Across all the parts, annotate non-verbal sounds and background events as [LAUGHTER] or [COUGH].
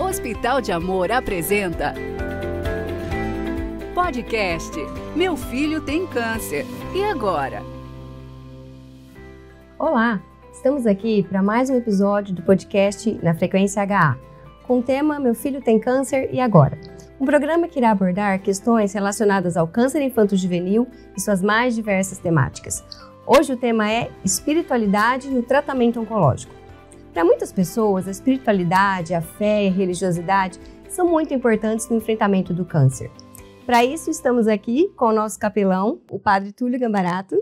Hospital de Amor apresenta Podcast Meu Filho Tem Câncer. E agora? Olá, estamos aqui para mais um episódio do podcast na Frequência HA, com o tema Meu Filho Tem Câncer e Agora? Um programa que irá abordar questões relacionadas ao câncer infanto-juvenil e suas mais diversas temáticas. Hoje o tema é espiritualidade no tratamento oncológico. Para muitas pessoas, a espiritualidade, a fé e a religiosidade são muito importantes no enfrentamento do câncer. Para isso, estamos aqui com o nosso capelão, o padre Túlio Gambarato,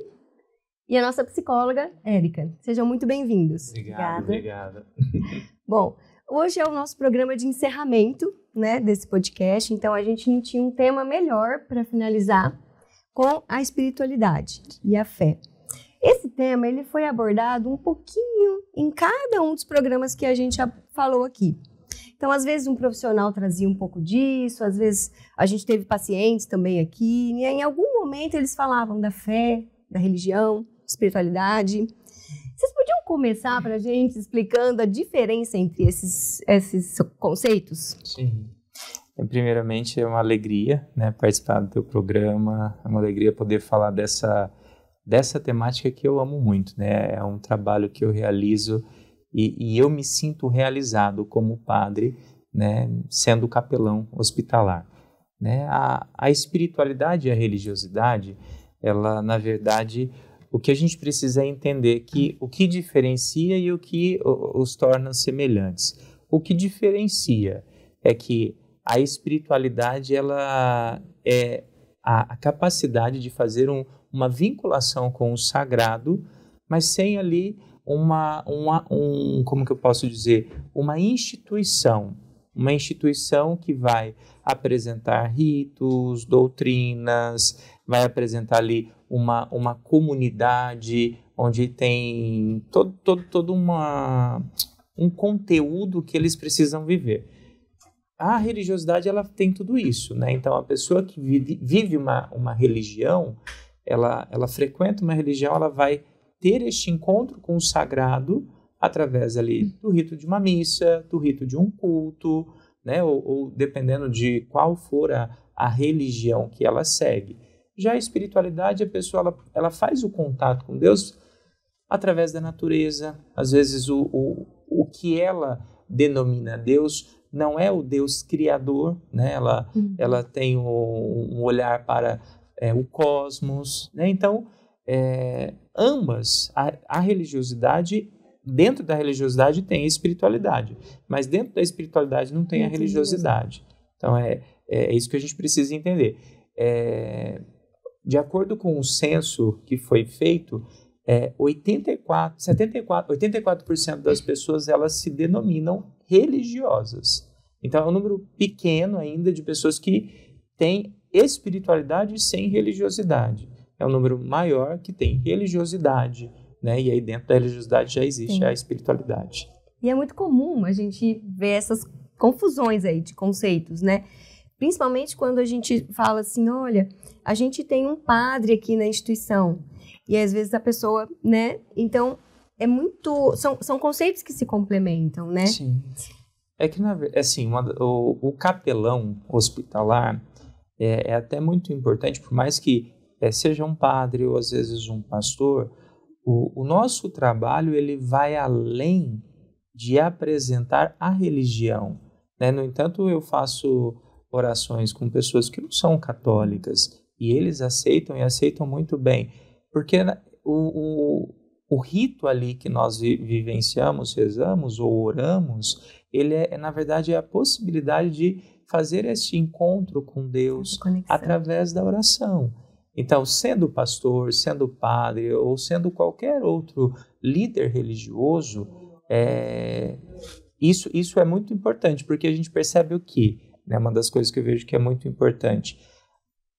e a nossa psicóloga, Érica. Sejam muito bem-vindos. Obrigado, obrigada. obrigada. [LAUGHS] Bom, hoje é o nosso programa de encerramento né, desse podcast, então a gente não tinha um tema melhor para finalizar com a espiritualidade e a fé. Esse tema ele foi abordado um pouquinho em cada um dos programas que a gente falou aqui. Então, às vezes um profissional trazia um pouco disso, às vezes a gente teve pacientes também aqui, e em algum momento eles falavam da fé, da religião, espiritualidade. Vocês podiam começar para a gente explicando a diferença entre esses, esses conceitos? Sim. É, primeiramente, é uma alegria né, participar do teu programa, é uma alegria poder falar dessa dessa temática que eu amo muito, né? É um trabalho que eu realizo e, e eu me sinto realizado como padre, né? Sendo capelão hospitalar, né? A, a espiritualidade e a religiosidade, ela na verdade o que a gente precisa é entender que o que diferencia e o que os torna semelhantes. O que diferencia é que a espiritualidade ela é a, a capacidade de fazer um, uma vinculação com o sagrado, mas sem ali uma, uma um, como que eu posso dizer, uma instituição, uma instituição que vai apresentar ritos, doutrinas, vai apresentar ali uma, uma comunidade onde tem todo, todo, todo uma, um conteúdo que eles precisam viver. A religiosidade ela tem tudo isso, né? Então a pessoa que vive, vive uma, uma religião, ela, ela frequenta uma religião, ela vai ter este encontro com o sagrado através ali do rito de uma missa, do rito de um culto, né? ou, ou dependendo de qual for a, a religião que ela segue. Já a espiritualidade, a pessoa ela, ela faz o contato com Deus através da natureza. Às vezes, o, o, o que ela denomina Deus não é o Deus criador, né? ela, uhum. ela tem um, um olhar para é, o cosmos. Né? Então, é, ambas, a, a, religiosidade, dentro da religiosidade tem a espiritualidade, mas dentro da espiritualidade não tem a religiosidade. Então, é, é isso que a gente precisa entender. É, de acordo com o censo que foi feito, é, 84, 74, 84% das pessoas elas se denominam religiosas. Então é um número pequeno ainda de pessoas que têm espiritualidade sem religiosidade. É o um número maior que tem religiosidade, né? E aí dentro da religiosidade já existe Sim. a espiritualidade. E é muito comum a gente ver essas confusões aí de conceitos, né? Principalmente quando a gente fala assim, olha, a gente tem um padre aqui na instituição. E às vezes a pessoa, né? Então, é muito. São, são conceitos que se complementam, né? Sim. É que, assim, uma, o, o capelão hospitalar, é, é até muito importante, por mais que é, seja um padre ou às vezes um pastor, o, o nosso trabalho ele vai além de apresentar a religião. Né? No entanto, eu faço orações com pessoas que não são católicas e eles aceitam e aceitam muito bem, porque né, o, o, o rito ali que nós vi, vivenciamos, rezamos ou oramos, ele é, na verdade, é a possibilidade de fazer este encontro com Deus através da oração. Então, sendo pastor, sendo padre ou sendo qualquer outro líder religioso, é, isso, isso é muito importante, porque a gente percebe o que? Né, uma das coisas que eu vejo que é muito importante.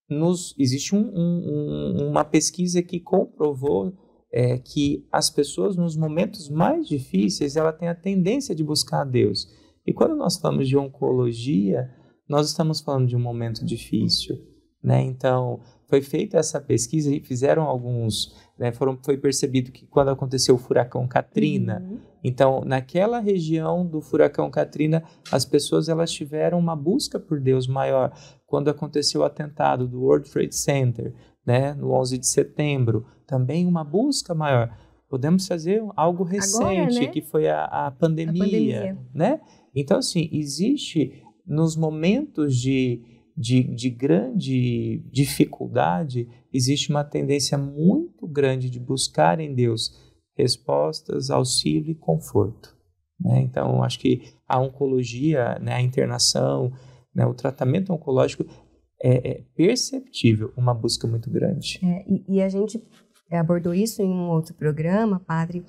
Nos, existe um, um, uma pesquisa que comprovou é, que as pessoas, nos momentos mais difíceis, ela tem a tendência de buscar a Deus. E quando nós falamos de oncologia, nós estamos falando de um momento difícil, né? Então, foi feita essa pesquisa e fizeram alguns, né, foram, foi percebido que quando aconteceu o furacão Katrina, uhum. então naquela região do furacão Katrina, as pessoas elas tiveram uma busca por Deus maior. Quando aconteceu o atentado do World Trade Center, né, no 11 de setembro, também uma busca maior. Podemos fazer algo recente, Agora, né? que foi a, a, pandemia, a pandemia, né? Então, assim, existe nos momentos de, de, de grande dificuldade, existe uma tendência muito grande de buscar em Deus respostas, auxílio e conforto. Né? Então, acho que a oncologia, né, a internação, né, o tratamento oncológico é, é, perceptível uma busca muito grande. É, e, e, a gente abordou isso em um outro programa, padre,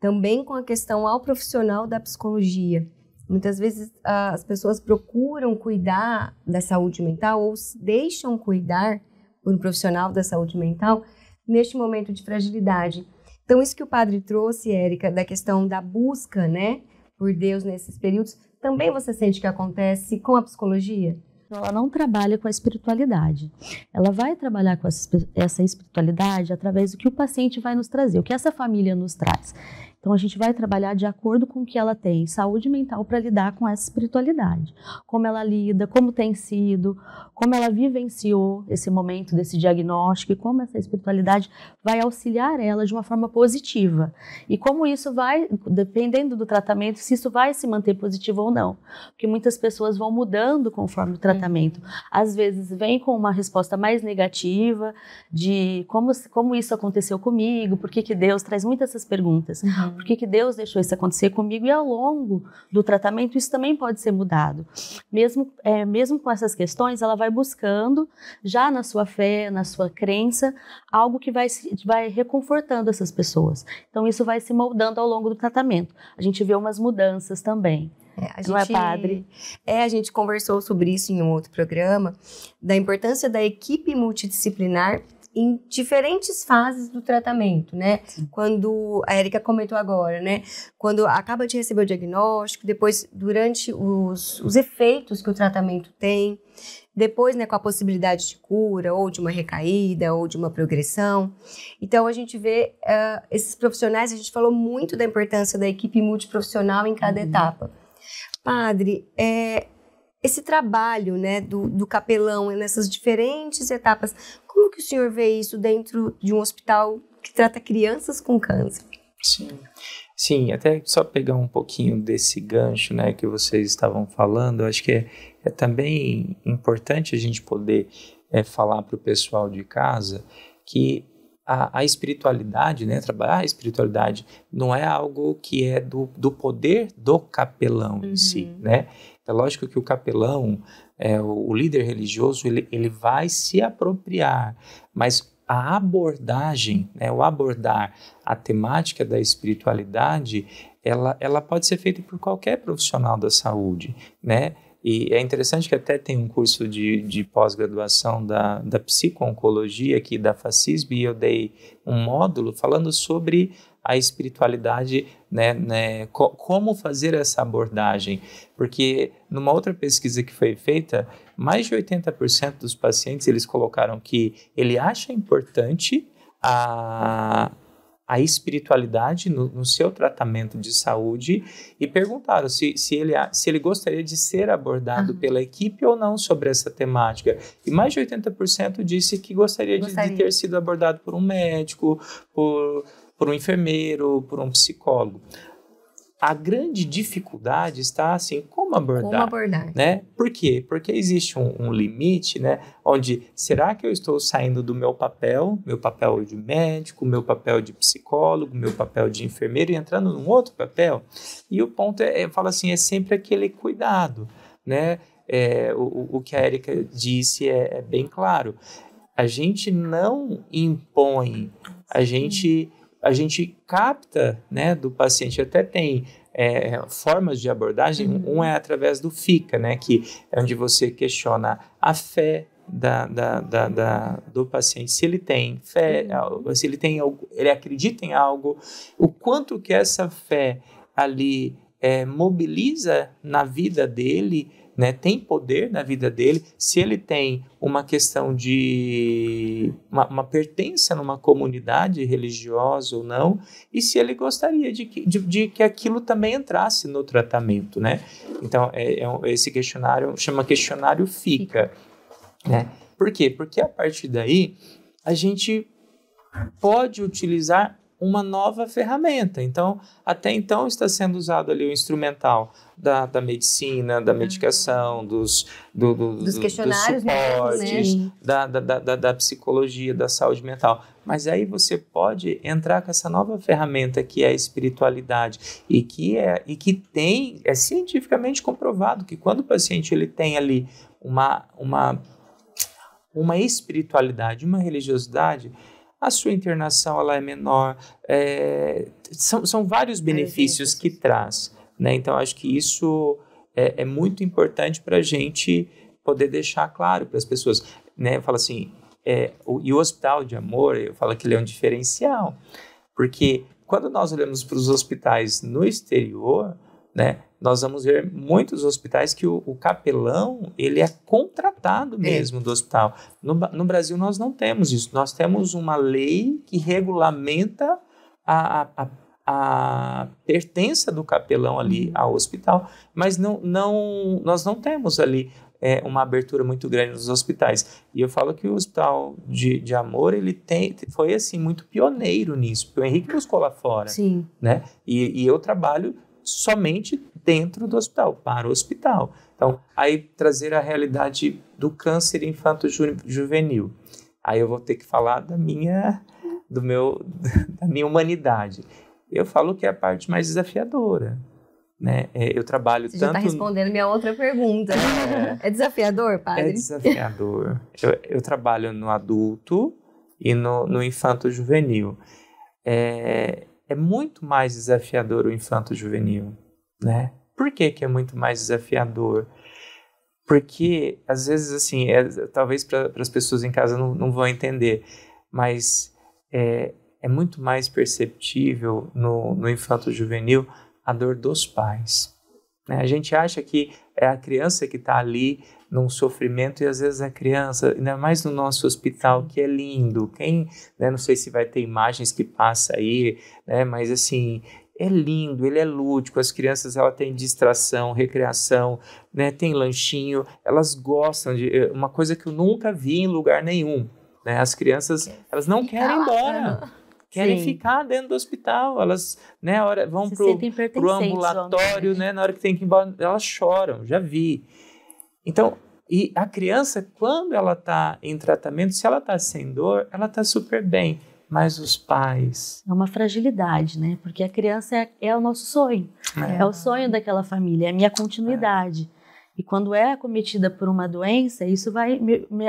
também com a questão ao profissional da psicologia. Muitas vezes as pessoas procuram cuidar da saúde mental ou se deixam cuidar por um profissional da saúde mental neste momento de fragilidade. Então, isso que o padre trouxe, Érica, da questão da busca, né, por Deus nesses períodos, também você sente que acontece com a psicologia? Ela não trabalha com a espiritualidade. Ela vai trabalhar com essa espiritualidade através do que o paciente vai nos trazer, o que essa família nos traz. Então a gente vai trabalhar de acordo com o que ela tem, saúde mental para lidar com essa espiritualidade, como ela lida, como tem sido, como ela vivenciou esse momento desse diagnóstico e como essa espiritualidade vai auxiliar ela de uma forma positiva. E como isso vai, dependendo do tratamento, se isso vai se manter positivo ou não. Porque muitas pessoas vão mudando conforme o tratamento. Às vezes vem com uma resposta mais negativa de como, como isso aconteceu comigo, por que, que Deus traz muitas essas perguntas. Uhum. Por que, que Deus deixou isso acontecer comigo? E ao longo do tratamento isso também pode ser mudado. Mesmo, é, mesmo com essas questões, ela vai buscando, já na sua fé, na sua crença, algo que vai, vai reconfortando essas pessoas. Então isso vai se moldando ao longo do tratamento. A gente vê umas mudanças também. É, a gente, Não é padre. É, a gente conversou sobre isso em um outro programa, da importância da equipe multidisciplinar em diferentes fases do tratamento, né? Sim. Quando a Erika comentou agora, né? Quando acaba de receber o diagnóstico, depois durante os, os efeitos que o tratamento tem, depois, né, com a possibilidade de cura ou de uma recaída ou de uma progressão. Então a gente vê uh, esses profissionais, a gente falou muito da importância da equipe multiprofissional em cada uhum. etapa. Padre, é, esse trabalho né, do, do capelão nessas diferentes etapas, como que o senhor vê isso dentro de um hospital que trata crianças com câncer? Sim, sim. Até só pegar um pouquinho desse gancho, né, que vocês estavam falando. Acho que é, é também importante a gente poder é, falar para o pessoal de casa que a, a, espiritualidade, né, trabalhar a espiritualidade não é algo que é do, do poder do capelão uhum. em si, uhum. né? É lógico que o capelão, é, o líder religioso, ele, ele vai se apropriar, mas a abordagem, né, o abordar a temática da espiritualidade, ela, ela pode ser feita por qualquer profissional da saúde, né? E é interessante que até tem um curso de, de pós-graduação da, da psico-oncologia aqui da FACISB e eu dei um módulo falando sobre a espiritualidade, né, né, co como fazer essa abordagem. Porque numa outra pesquisa que foi feita, mais de 80% dos pacientes eles colocaram que ele acha importante a, a espiritualidade no, no, seu tratamento de saúde e perguntaram se, se, ele, se ele gostaria de ser abordado uhum. pela equipe ou não sobre essa temática. E mais de 80% disse que gostaria, gostaria. De, de, ter sido abordado por um médico, por por um enfermeiro, por um psicólogo. A grande dificuldade está assim, como abordar? Como abordar. Né? Por quê? Porque existe um, um limite, né? Onde será que eu estou saindo do meu papel, meu papel de médico, meu papel de psicólogo, meu papel de enfermeiro e entrando num outro papel? E o ponto é, é eu falo assim, é sempre aquele cuidado, né? É, o, o que a Érica disse é, é bem claro. A gente não impõe, a gente a gente capta né, do paciente, até tem é, formas de abordagem, uhum. um é através do FICA, né, que é onde você questiona a fé, da, da, da, da, do paciente, se ele tem fé, uhum. se ele tem ele acredita em algo, o quanto que essa fé ali é, mobiliza na vida dele né, tem poder na vida dele, se ele tem uma questão de uma, uma pertença numa comunidade religiosa ou não, e se ele gostaria de que, de, de que aquilo também entrasse no tratamento, né? Então, é, é um, esse questionário chama questionário FICA, né? Por quê? Porque a partir daí a gente pode utilizar uma nova ferramenta. Então, até então está sendo usado ali o instrumental da, da medicina, da uhum. medicação, dos, do, do, dos questionários, dos né, suportes, né? da, da, da, da psicologia, da saúde mental. Mas aí você pode entrar com essa nova ferramenta que é a espiritualidade e que, é, e que tem, é cientificamente comprovado que quando o paciente ele tem ali uma, uma, uma espiritualidade, uma religiosidade, a sua internação ela é menor. É, são, são vários benefícios que traz. Né? Então, acho que isso é, é muito importante para a gente poder deixar claro para as pessoas. Né? falo assim, é, o, e o hospital de amor, eu falo que ele é um diferencial, porque quando nós olhamos para os hospitais no exterior, né, nós vamos ver muitos hospitais que o, o capelão ele é contratado é. mesmo é. do hospital. No, no, Brasil nós não temos isso. Nós temos uma lei que regulamenta a, a, a, a pertença do capelão ali uhum. ao hospital, mas não, não nós não temos ali é, uma abertura muito grande nos hospitais. E eu falo que o Hospital de, de Amor, ele tem, foi assim, muito pioneiro nisso, porque o Henrique buscou lá fora. Sim. Né? E, e eu trabalho somente dentro do hospital, para o hospital. Então, aí trazer a realidade do câncer infanto-juvenil. Aí eu vou ter que falar da minha, do meu, [LAUGHS] da minha humanidade. Eu falo que é a parte mais desafiadora, né? É, eu trabalho Você tá tanto. Você está respondendo minha outra pergunta. É, é desafiador, padre? É desafiador. eu, eu, trabalho no adulto e no, no infanto juvenil. É, é muito mais desafiador o infanto juvenil, né? Por que, que é muito mais desafiador? Porque, às vezes, assim, é, talvez para as pessoas em casa não, não vão entender, mas é, é muito mais perceptível no, no infanto juvenil a dor dos pais. Né? A gente acha que é a criança que está ali num sofrimento e às vezes a criança, ainda mais no nosso hospital que é lindo, quem, né, não sei se vai ter imagens que passa aí, né, mas assim, é lindo, ele é lúdico, as crianças ela tem distração, recreação, né, tem lanchinho, elas gostam de eh, uma coisa que eu nunca vi em lugar nenhum, né? As crianças, elas não Fica querem ir embora. querem Sim. ficar dentro do hospital. Elas, né, hora, vão Se pro, pro ambulatório, né. né? Na hora que tem que ir embora, elas choram, já vi. Então, e a criança, quando ela está em tratamento, se ela está sem dor, ela está super bem. Mas os pais. É uma fragilidade, né? Porque a criança é, é o nosso sonho. É. é. o sonho daquela família, é a minha continuidade. É. E quando é acometida por uma doença, isso vai.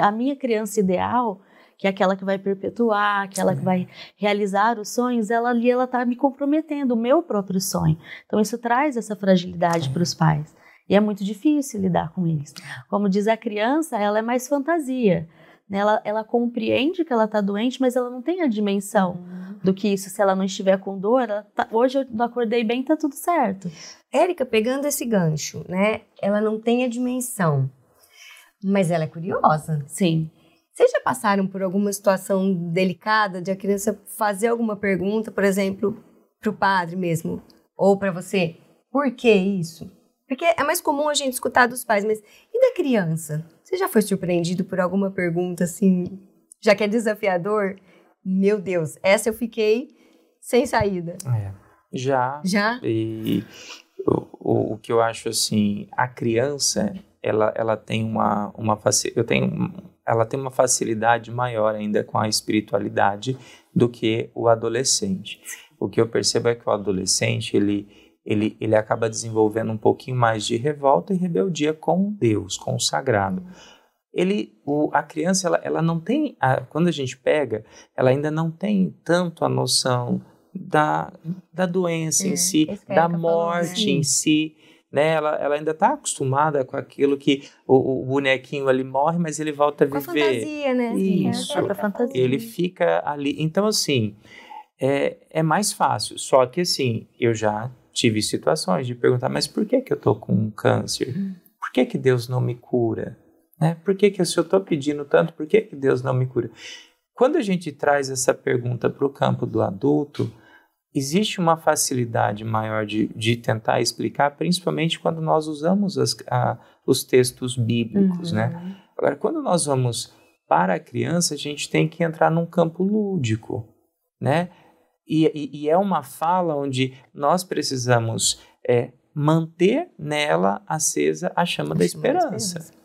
A minha criança ideal, que é aquela que vai perpetuar, aquela que é. vai realizar os sonhos, ela ali ela está me comprometendo, o meu próprio sonho. Então isso traz essa fragilidade é. para os pais. E é muito difícil lidar com isso. Como diz a criança, ela é mais fantasia. Né? Ela, ela compreende que ela está doente, mas ela não tem a dimensão uhum. do que isso. Se ela não estiver com dor, tá, hoje eu acordei bem, está tudo certo. Érica, pegando esse gancho, né? Ela não tem a dimensão, mas ela é curiosa. Sim. Vocês já passaram por alguma situação delicada de a criança fazer alguma pergunta, por exemplo, para o padre mesmo, ou para você? Por que isso? Porque é mais comum a gente escutar dos pais, mas e da criança? Você já foi surpreendido por alguma pergunta assim, já que é desafiador? Meu Deus, essa eu fiquei sem saída. É, já. Já? E o, o, que eu acho assim, a criança, ela, ela tem uma, uma eu tenho, ela tem uma facilidade maior ainda com a espiritualidade do que o adolescente. O que eu percebo é que o adolescente, ele ele, ele acaba desenvolvendo um pouquinho mais de revolta e rebeldia com Deus, com o sagrado. Ele, o, a criança, ela, ela não tem, a, quando a gente pega, ela ainda não tem tanto a noção da, da doença é, em si, da é morte né? em si. Né, ela, ela ainda está acostumada com aquilo que o, o, bonequinho ali morre, mas ele volta a viver. a fantasia, né? É, Isso. É, fantasia. Ele fica ali. Então, assim, é, é mais fácil. Só que, assim, eu já tive situações de perguntar, mas por que que eu tô com um câncer? Hum. Por que que Deus não me cura? Né? Por que que se eu tô pedindo tanto, por que que Deus não me cura? Quando a gente traz essa pergunta para o campo do adulto, existe uma facilidade maior de, de tentar explicar, principalmente quando nós usamos as, a, os textos bíblicos, né? uhum. né? Agora, quando nós vamos para a criança, a gente tem que entrar num campo lúdico, né? E, e, e é uma fala onde nós precisamos é, manter nela acesa a chama, da esperança. Da esperança.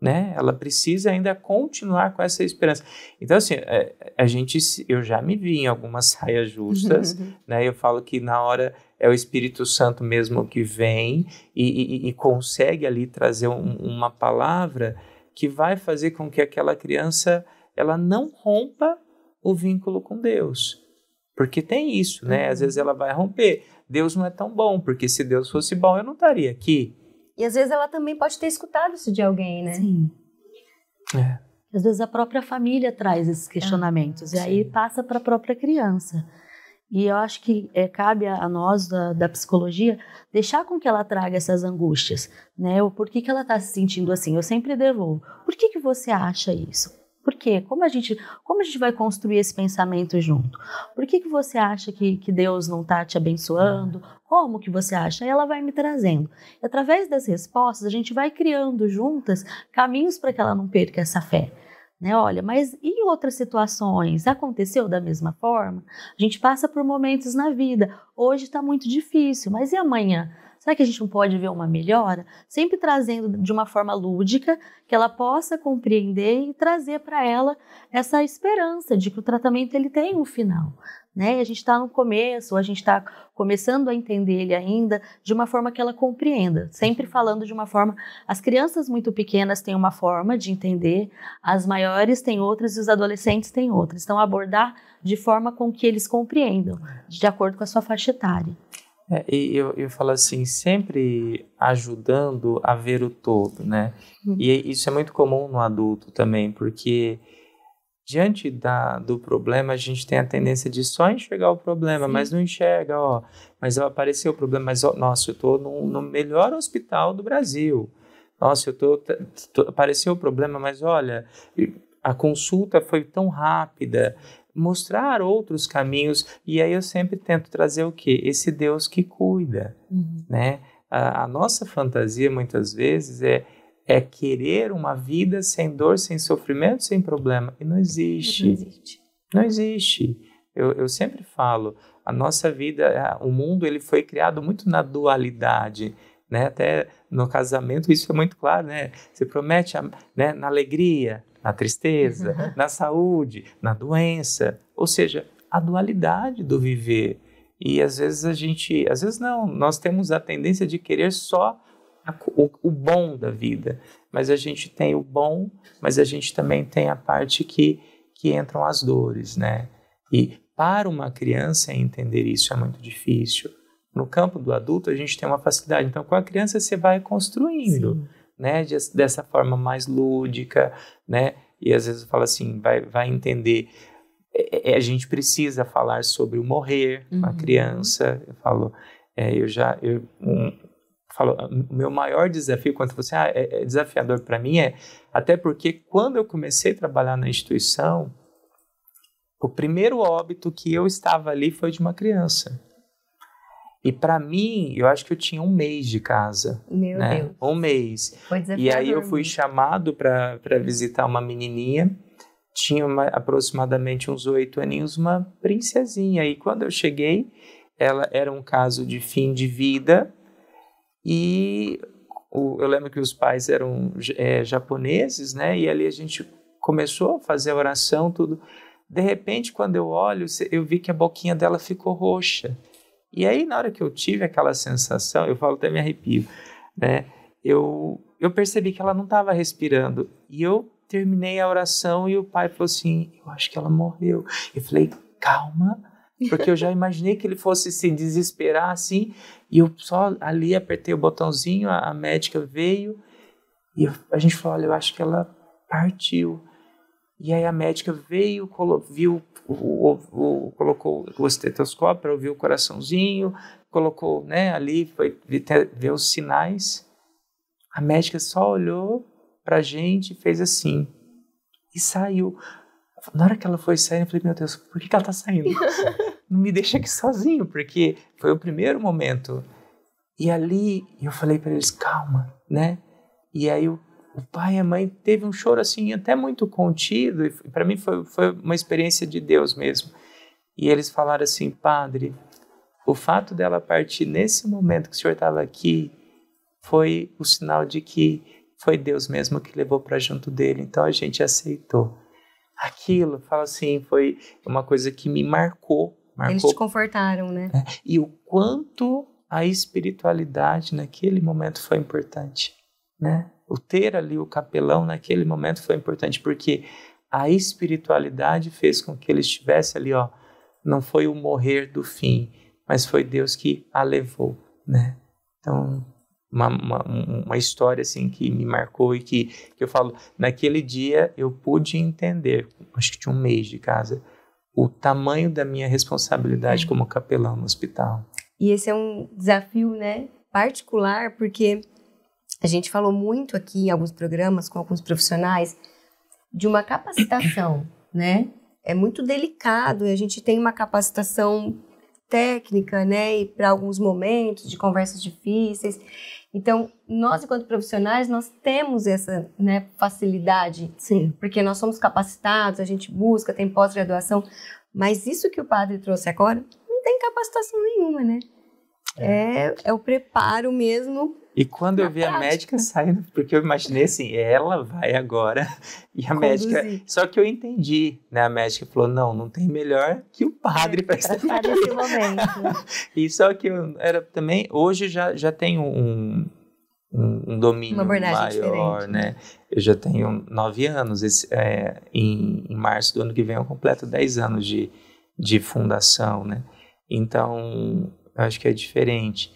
Né? Ela precisa ainda continuar com essa esperança. Então, assim, é, a gente, eu já me vi em algumas saias [LAUGHS] justas, uhum. né? Eu falo que na hora é o Espírito Santo mesmo que vem e, e, e consegue ali trazer um, uma palavra que vai fazer com que aquela criança ela não rompa o vínculo com Deus. Porque tem isso, né? Às uhum. vezes ela vai romper. Deus não é tão bom, porque se Deus fosse bom, eu não estaria aqui. E às vezes ela também pode ter escutado isso de alguém, né? Sim. É. Às vezes a própria família traz esses questionamentos é. e aí passa para a própria criança. E eu acho que é, cabe a, nós da, da, psicologia deixar com que ela traga essas angústias, né? O por que, que ela está se sentindo assim? Eu sempre devolvo. Por que que você acha isso? quê? Como a gente, como a gente vai construir esse pensamento junto? Por que, que você acha que, que Deus não está te abençoando? Como que você acha? E ela vai me trazendo. E através das respostas, a gente vai criando juntas caminhos para que ela não perca essa fé. Né? Olha, mas e outras situações? Aconteceu da mesma forma? A gente passa por momentos na vida. Hoje está muito difícil, mas e amanhã? Será que a gente não pode ver uma melhora? Sempre trazendo de uma forma lúdica, que ela possa compreender e trazer para ela essa esperança de que o tratamento ele tem um final né? E a gente está no começo, a gente está começando a entender ele ainda de uma forma que ela compreenda. Sempre uhum. falando de uma forma. As crianças muito pequenas têm uma forma de entender, as maiores têm outras e os adolescentes têm outras. Então, abordar de forma com que eles compreendam, de acordo com a sua faixa etária. É, e eu, eu falo assim, sempre ajudando a ver o todo, né? Uhum. E isso é muito comum no adulto também, porque diante da, do problema, a gente tem a tendência de só enxergar o problema, Sim. mas não enxerga, ó, mas apareceu o problema, mas ó, nossa, eu estou no, no, melhor hospital do Brasil. Nossa, eu tô, tô, apareceu o problema, mas olha, a consulta foi tão rápida. Mostrar outros caminhos, e aí eu sempre tento trazer o que? Esse Deus que cuida, uhum. né? A, a nossa fantasia, muitas vezes, é é querer uma vida sem dor, sem sofrimento, sem problema. E não existe. Não existe. Não existe. Eu, eu sempre falo, a nossa vida, o mundo, ele foi criado muito na dualidade. Né? Até no casamento isso é muito claro, né? Você promete a, né, na alegria, na tristeza, uhum. na saúde, na doença, ou seja, a dualidade do viver. E às vezes a gente, às vezes não, nós temos a tendência de querer só o, o bom da vida. Mas a gente tem o bom, mas a gente também tem a parte que, que entram as dores, né? E para uma criança entender isso é muito difícil. No campo do adulto, a gente tem uma facilidade. Então, com a criança, você vai construindo, Sim. né? De, dessa forma mais lúdica, né? E às vezes fala assim, vai, vai entender. É, é, é, a gente precisa falar sobre o morrer uhum. com a criança. Eu falo, é, eu já... Eu, um, falou o ah, meu maior desafio, quando você ah, é, é desafiador para mim, é até porque quando eu comecei a trabalhar na instituição, o primeiro óbito que eu estava ali foi de uma criança. E para mim, eu acho que eu tinha um mês de casa. Meu né? Deus. Um mês. E aí eu fui né? chamado para visitar uma menininha. Tinha uma, aproximadamente uns oito aninhos, uma princesinha. E quando eu cheguei, ela era um caso de fim de vida. E o, eu lembro que os pais eram é, japoneses, né? E ali a gente começou a fazer a oração, tudo. De repente, quando eu olho, eu vi que a boquinha dela ficou roxa. E aí, na hora que eu tive aquela sensação, eu falo até me arrepio, né? Eu, eu percebi que ela não estava respirando. E eu terminei a oração e o pai falou assim: Eu acho que ela morreu. Eu falei: Calma porque eu já imaginei que ele fosse se desesperar assim, e eu só ali apertei o botãozinho, a, a médica veio, e eu, a gente falou, olha, eu acho que ela partiu. E aí a médica veio, colo, viu, o, o, o, colocou o estetoscópio para ouvir o coraçãozinho, colocou né, ali, foi ver os sinais. A médica só olhou para a gente, fez assim e saiu. Na hora que ela foi sair eu falei, meu Deus, por que, que ela tá saindo? [LAUGHS] Não me deixa aqui sozinho, porque foi o primeiro momento. E ali eu falei para eles, calma, né? E aí o, o, pai e a mãe teve um choro assim, até muito contido, e para mim foi, foi uma experiência de Deus mesmo. E eles falaram assim, padre, o fato dela partir nesse momento que o senhor estava aqui foi o sinal de que foi Deus mesmo que levou para junto dele, então a gente aceitou aquilo. Fala assim, foi uma coisa que me marcou. marcou. Eles te confortaram, né? É, e o quanto a espiritualidade naquele momento foi importante, né? O ter ali o capelão naquele momento foi importante, porque a espiritualidade fez com que ele estivesse ali, ó. Não foi o morrer do fim, mas foi Deus que a levou, né? Então, uma, uma, uma, história assim que me marcou e que, que eu falo, naquele dia eu pude entender, acho que tinha um mês de casa, o tamanho da minha responsabilidade é. como capelão no hospital. E esse é um desafio, né, particular, porque a gente falou muito aqui em alguns programas com alguns profissionais de uma capacitação, né? É muito delicado, a gente tem uma capacitação técnica, né, e para alguns momentos de conversas difíceis. Então, nós enquanto profissionais, nós temos essa né, facilidade, Sim. porque nós somos capacitados, a gente busca, tem pós-graduação, mas isso que o padre trouxe agora não tem capacitação nenhuma, né? É, é, é o preparo mesmo e quando Na eu vi prática. a médica saindo, porque eu imaginei assim, ela vai agora. [LAUGHS] E a Conduzir. médica. Só que eu entendi, né? A médica falou: não, não tem melhor que o padre é, para estar Nesse momento. [LAUGHS] e só que eu era também. Hoje já, já tenho um, um, um domínio maior, né. né? Eu já tenho nove anos. Esse, é, em, em março do ano que vem eu completo dez anos de, de fundação, né? Então, eu acho que é diferente.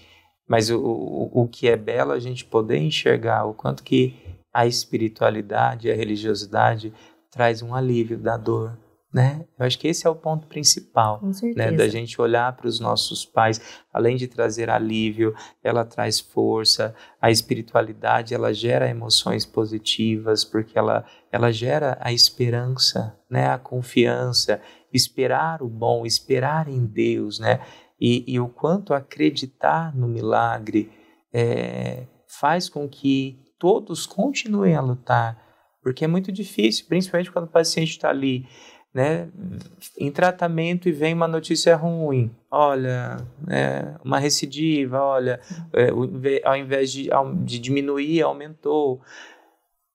Mas o, o, o que é belo é a gente poder enxergar o quanto que a espiritualidade, a religiosidade traz um alívio da dor, né? Eu acho que esse é o ponto principal, né? Da gente olhar para os nossos pais, além de trazer alívio, ela traz força. A espiritualidade ela gera emoções positivas porque ela ela gera a esperança, né? A confiança, esperar o bom, esperar em Deus, né? e, e o quanto acreditar no milagre é, faz com que todos continuem a lutar, porque é muito difícil, principalmente quando o paciente está ali né, em tratamento e vem uma notícia ruim, olha, é, uma recidiva, olha, é, ao invés de, de diminuir, aumentou.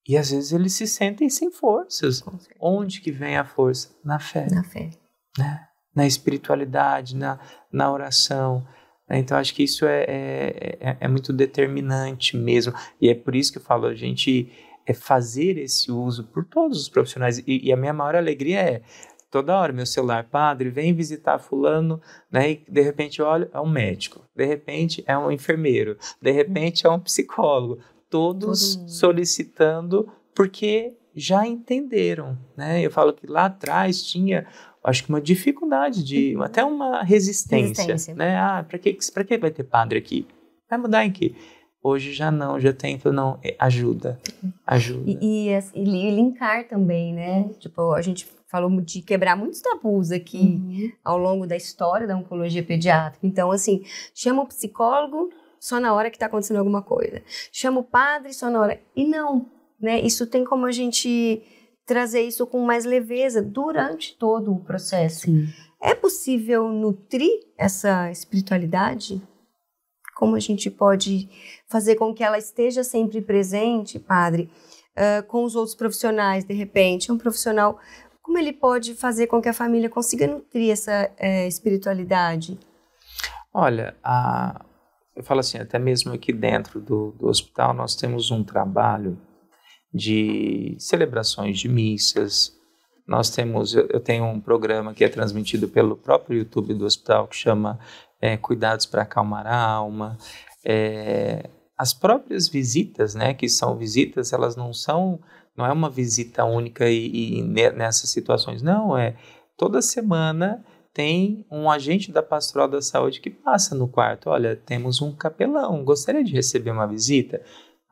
E às vezes eles se sentem sem forças. Onde que vem a força? Na fé. Na fé. Né? na espiritualidade, na, na oração. Né? Então, acho que isso é, é, é, é, muito determinante mesmo. E é por isso que eu falo, a gente é fazer esse uso por todos os profissionais. E, e a minha maior alegria é toda hora meu celular, padre, vem visitar fulano, né? E de repente olha, é um médico, de repente é um enfermeiro, de repente é um psicólogo, todos Todo solicitando porque já entenderam, né? Eu falo que lá atrás tinha acho que uma dificuldade de, uhum. até uma resistência, resistência. né? Ah, para que para que vai ter padre aqui? Vai mudar em quê? Hoje já não, já tem, não, é, ajuda, uhum. ajuda. E, e, e, linkar também, né? Tipo, a gente falou de quebrar muitos tabus aqui uhum. ao longo da história da oncologia pediátrica. Então, assim, chama o psicólogo só na hora que está acontecendo alguma coisa. Chama o padre só na hora. E não, né? Isso tem como a gente trazer isso com mais leveza durante todo o processo. Sim. É possível nutrir essa espiritualidade? Como a gente pode fazer com que ela esteja sempre presente, padre, uh, com os outros profissionais, de repente? Um profissional, como ele pode fazer com que a família consiga nutrir essa uh, espiritualidade? Olha, a, eu falo assim, até mesmo aqui dentro do, do hospital, nós temos um trabalho de celebrações de missas. Nós temos, eu, tenho um programa que é transmitido pelo próprio YouTube do hospital que chama é, Cuidados para Acalmar a Alma. É, as próprias visitas, né, que são visitas, elas não são, não é uma visita única e, e nessas situações, não, é toda semana tem um agente da pastoral da saúde que passa no quarto. Olha, temos um capelão, gostaria de receber uma visita?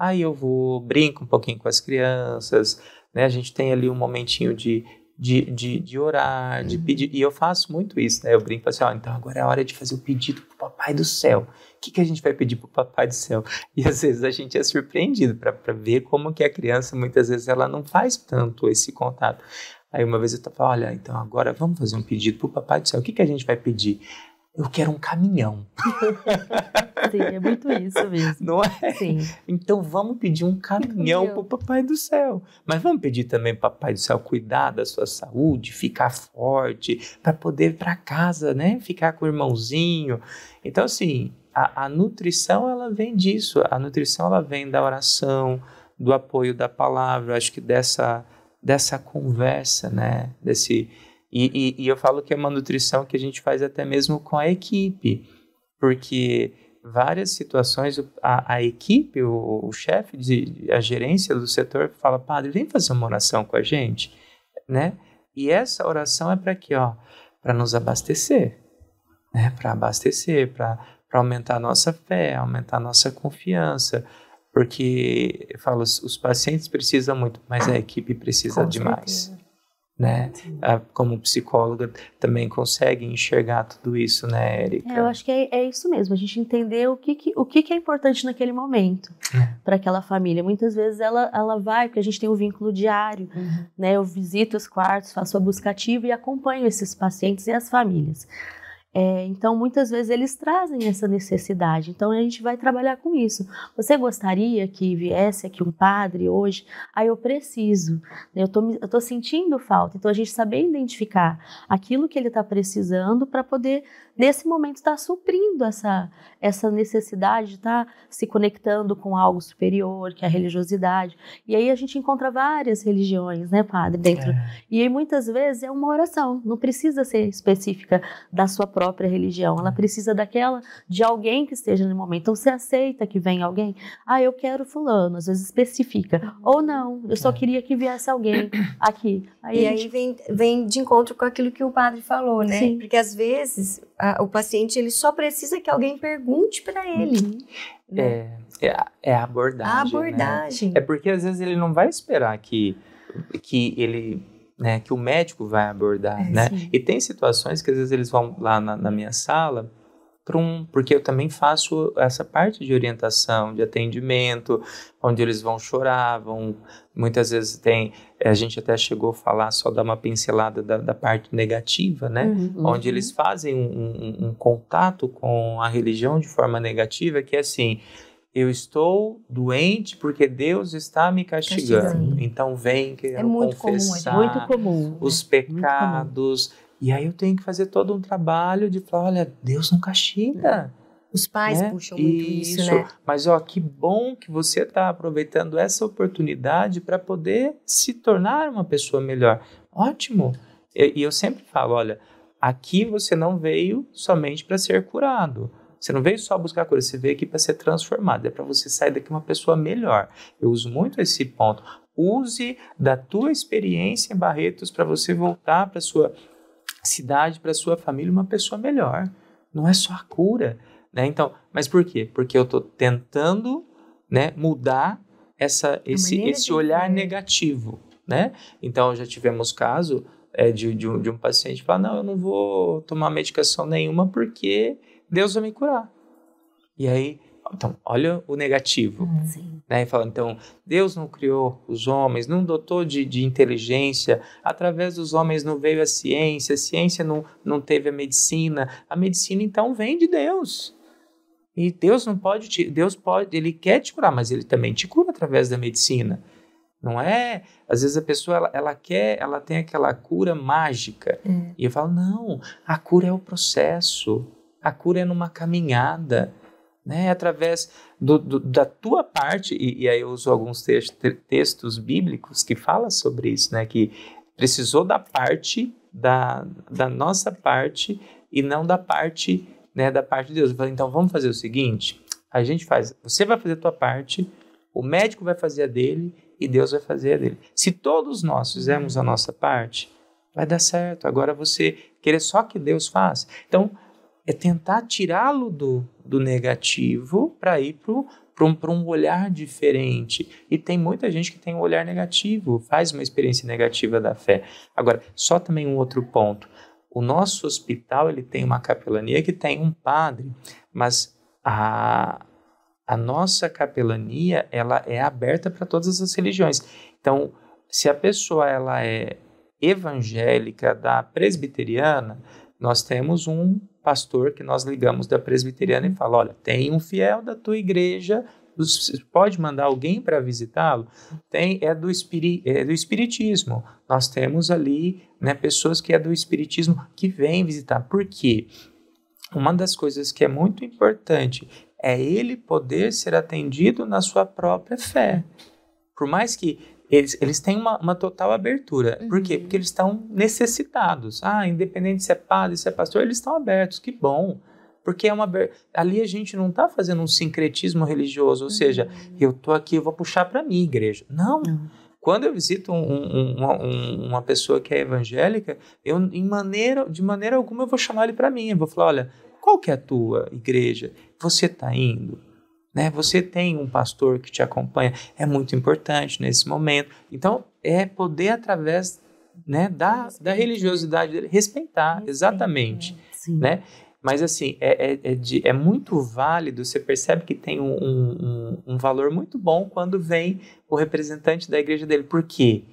Aí eu vou, brinco um pouquinho com as crianças, né? A gente tem ali um momentinho de, de, de, de orar, de uhum. pedir. E eu faço muito isso, né? Eu brinco assim, ó, então agora é a hora de fazer o pedido pro papai do céu. O que, que a gente vai pedir pro papai do céu? E às vezes a gente é surpreendido para ver como que a criança, muitas vezes, ela não faz tanto esse contato. Aí uma vez eu tava, olha, então agora vamos fazer um pedido pro papai do céu. O que, que a gente vai pedir? eu quero um caminhão. [LAUGHS] Sim, é muito isso mesmo. Não é? Sim. Então vamos pedir um caminhão para o Papai do Céu. Mas vamos pedir também para o Papai do Céu cuidar da sua saúde, ficar forte, para poder ir para casa, né? Ficar com o irmãozinho. Então, assim, a, a nutrição ela vem disso. A nutrição ela vem da oração, do apoio da palavra, acho que dessa, dessa conversa, né? Desse e, e, e eu falo que é uma nutrição que a gente faz até mesmo com a equipe, porque várias situações a, a equipe, o, o chefe, a gerência do setor fala, padre, vem fazer uma oração com a gente, né? E essa oração é para quê? Para nos abastecer, né? Para abastecer, para aumentar a nossa fé, aumentar a nossa confiança, porque eu falo, os pacientes precisam muito, mas a equipe precisa com demais né? como psicóloga também consegue enxergar tudo isso, né, Erika? É, eu acho que é, é, isso mesmo. A gente entender o que, que o que, que, é importante naquele momento é. para aquela família. Muitas vezes ela, ela vai, porque a gente tem o um vínculo diário, uhum. né? Eu visito os quartos, faço a buscativa e acompanho esses pacientes e as famílias. É, então, muitas vezes eles trazem essa necessidade. Então, a gente vai trabalhar com isso. Você gostaria que viesse aqui um padre hoje? Aí ah, eu preciso, né? eu tô, estou sentindo falta. Então, a gente saber identificar aquilo que ele está precisando para poder nesse momento está suprindo essa, essa necessidade de tá estar se conectando com algo superior, que é a religiosidade. E aí a gente encontra várias religiões, né, padre, dentro. É. E aí muitas vezes é uma oração, não precisa ser específica da sua própria religião, ela é. precisa daquela de alguém que esteja no momento. Então você aceita que vem alguém, ah, eu quero fulano, às vezes especifica, uhum. ou não, eu só é. queria que viesse alguém aqui. Aí e gente... aí vem, vem de encontro com aquilo que o padre falou, né? Sim. Porque às vezes a, o paciente ele só precisa que alguém pergunte para ele. Uhum. Né? É, é a, é, a abordagem. A né? abordagem. Né? É porque às vezes ele não vai esperar que, que ele né, que o médico vai abordar, é, né? Sim. E tem situações que às vezes eles vão lá na, na minha sala um porque eu também faço essa parte de orientação, de atendimento, onde eles vão chorar, vão. Muitas vezes tem. Eh, a gente até chegou a falar só dar uma pincelada da, da parte negativa, né? Uhum. Onde eles uhum. fazem um, um, um contato com a religião de forma negativa, que é assim. Eu estou doente porque Deus está me castigando. castigando. Então vem que é confessar comum, é comum, os né? pecados e aí eu tenho que fazer todo um trabalho de falar, olha, Deus não castiga. Os pais né? puxam muito isso, isso, né? Mas ó, que bom que você está aproveitando essa oportunidade para poder se tornar uma pessoa melhor. Ótimo. E, eu sempre falo, olha, aqui você não veio somente para ser curado. Você não veio só buscar cura, você veio aqui para ser transformado. É para você sair daqui uma pessoa melhor. Eu uso muito esse ponto. Use da tua experiência em Barretos para você voltar para sua cidade, para sua família, uma pessoa melhor. Não é só a cura, né? Então, mas por quê? Porque eu estou tentando, né, mudar essa, esse, esse olhar negativo, né? Então, já tivemos caso é, de, de, um, de um paciente falar, não, eu não vou tomar medicação nenhuma porque Deus vai me curar. E aí, então, olha o negativo. Uhum. Sim. Né? E fala, então, Deus não criou os homens, não dotou de, de inteligência, através dos homens não veio a ciência, a ciência não, não teve a medicina. A medicina, então, vem de Deus. E Deus não pode te, Deus pode, ele quer te curar, mas ele também te cura através da medicina. Não é? Às vezes a pessoa ela, ela quer, ela tem aquela cura mágica. É. E eu falo, não, a cura é o processo. A cura é numa caminhada né? através do, do, da tua parte, e, e, aí eu uso alguns textos, textos bíblicos que falam sobre isso, né? que precisou da parte, da, da nossa parte, e não da parte né, da parte de Deus. Eu falei, então vamos fazer o seguinte, a gente faz, você vai fazer a tua parte, o médico vai fazer a dele e Deus vai fazer a dele. Se todos nós fizermos a nossa parte, vai dar certo. Agora você querer só que Deus faça. Então, é tentar tirá-lo do, do negativo para ir para um, um olhar diferente. E tem muita gente que tem um olhar negativo, faz uma experiência negativa da fé. Agora, só também um outro ponto. O nosso hospital ele tem uma capelania que tem um padre, mas a, a nossa capelania ela é aberta para todas as religiões. Então, se a pessoa ela é evangélica da presbiteriana, nós temos um pastor que nós ligamos da presbiteriana e fala: olha, tem um fiel da tua igreja, pode mandar alguém para visitá-lo? Tem é do, espiri, é do espiritismo. Nós temos ali né, pessoas que é do espiritismo que vêm visitar. Por quê? Uma das coisas que é muito importante é ele poder ser atendido na sua própria fé. Por mais que eles, eles têm uma, uma total abertura. Uhum. Por quê? Uhum. Porque eles estão necessitados. Ah, independente se é padre, se é pastor, eles estão abertos, que bom. Porque é uma ali a gente não está fazendo um sincretismo religioso, ou uhum. seja, eu estou aqui, eu vou puxar para mim igreja. Não. Uhum. Quando eu visito um, um, uma, uma, pessoa que é evangélica, eu em maneira, de maneira alguma eu vou chamar ele para mim. Eu vou falar, olha, qual que é a tua igreja? Você está indo? Né? Você tem um pastor que te acompanha, é muito importante nesse momento. Então, é poder, através né, da, da religiosidade dele, respeitar, exatamente. É, sim. Né? Mas, assim, é, é, é, de, é, muito válido, você percebe que tem um, um, um valor muito bom quando vem o representante da igreja dele. Por quê?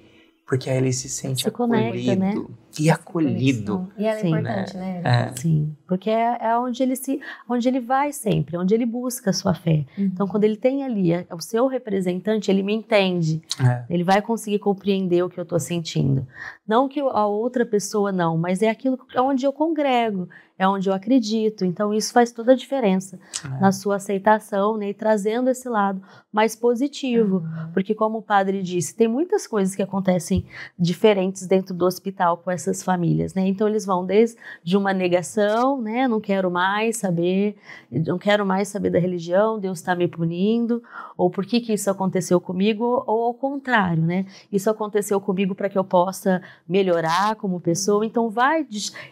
Porque aí ele se sente se acolhido conecta, né? e acolhido. E ela é Sim, importante, né? né? É. Sim, porque é, é, onde ele se, onde ele vai sempre, onde ele busca a sua fé. Uhum. Então, quando ele tem ali é, o seu representante, ele me entende. É. Ele vai conseguir compreender o que eu estou sentindo. Não que a outra pessoa não, mas é aquilo é onde eu congrego é onde eu acredito. Então isso faz toda a diferença é. na sua aceitação, né? E trazendo esse lado mais positivo, uhum. porque como o padre disse, tem muitas coisas que acontecem diferentes dentro do hospital com essas famílias, né? Então eles vão desde uma negação, né? Não quero mais saber, não quero mais saber da religião, Deus está me punindo, ou por que que isso aconteceu comigo, ou, ao contrário, né? Isso aconteceu comigo para que eu possa melhorar como pessoa. Então vai